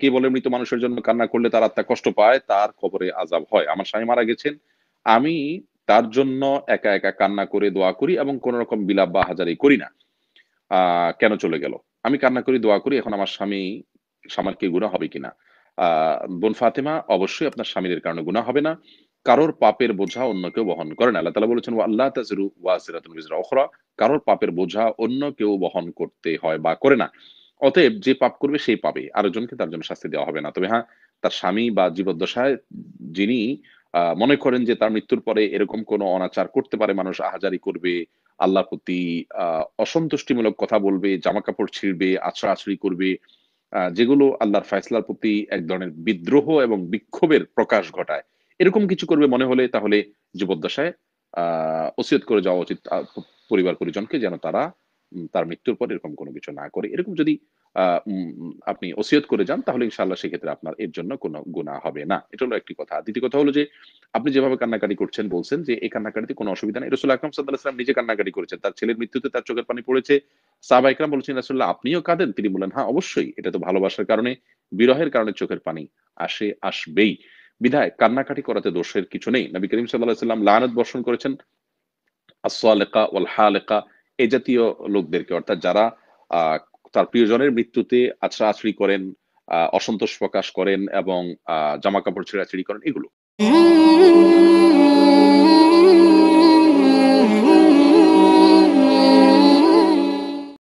কে বলে মৃত মানুষের জন্য কান্না করলে তার আত্মা কষ্ট পায় তার কবরে আজাব হয় আমার স্বামী মারা গেছেন আমি তার জন্য একা একা কান্না করে দোয়া করি এবং কোন রকম বিলাপ বা হাজারি করি না কেন চলে গেল আমি কান্না করি দোয়া করি এখন আমার স্বামী আমার কি গুণা হবে কিনা আহ বোন ফাতেমা অবশ্যই আপনার স্বামীর কারণে গুণা হবে না কারোর পাপের বোঝা অন্য কেউ বহন করে না আল্লাহ তালা বলেছেন আল্লাহ তাজরু ওয়া কারোর পাপের বোঝা অন্য কেউ বহন করতে হয় বা করে না অতএব যে পাপ করবে সেই পাবে জনকে তার জন্য শাস্তি দেওয়া হবে না তবে হ্যাঁ তার স্বামী বা জীবদ্দশায় যিনি মনে করেন যে তার মৃত্যুর পরে এরকম কোন অনাচার করতে পারে মানুষ আহাজারি করবে আল্লাহ প্রতি অসন্তুষ্টিমূলক কথা বলবে জামা কাপড় ছিঁড়বে আছড়ি করবে যেগুলো আল্লাহর ফয়সলার প্রতি এক ধরনের বিদ্রোহ এবং বিক্ষোভের প্রকাশ ঘটায় এরকম কিছু করবে মনে হলে তাহলে জীবদ্দশায় ওসিয়ত করে যাওয়া উচিত পরিবার পরিজনকে যেন তারা তার মৃত্যুর পর এরকম কোনো কিছু না করে এরকম যদি আপনি ওসিয়ত করে যান তাহলে ইনশাল্লাহ সেক্ষেত্রে আপনার এর জন্য কোনো গুণা হবে না এটা হলো একটি কথা দ্বিতীয় কথা হলো যে আপনি যেভাবে কান্নাকাটি করছেন বলছেন যে এই কান্নাকাটিতে কোনো অসুবিধা নেই রসুল আকরাম সাল্লাহ ইসলাম নিজে কান্নাকাটি করেছেন তার ছেলের মৃত্যুতে তার চোখের পানি পড়েছে সাহবা ইকরাম বলছেন রসুল্লাহ আপনিও কাঁদেন তিনি বলেন হ্যাঁ অবশ্যই এটা তো ভালোবাসার কারণে বিরহের কারণে চোখের পানি আসে আসবেই বিধায় কান্নাকাটি করাতে দোষের কিছু নেই নবী করিম সাল্লাহ সাল্লাম লানত বর্ষণ করেছেন আসলেকা ওয়াল হালেকা এ জাতীয় লোকদেরকে অর্থাৎ যারা তার প্রিয়জনের মৃত্যুতে আছড়ি করেন অসন্তোষ প্রকাশ করেন এবং জামা কাপড় ছেঁড়াছিড়ি করেন এগুলো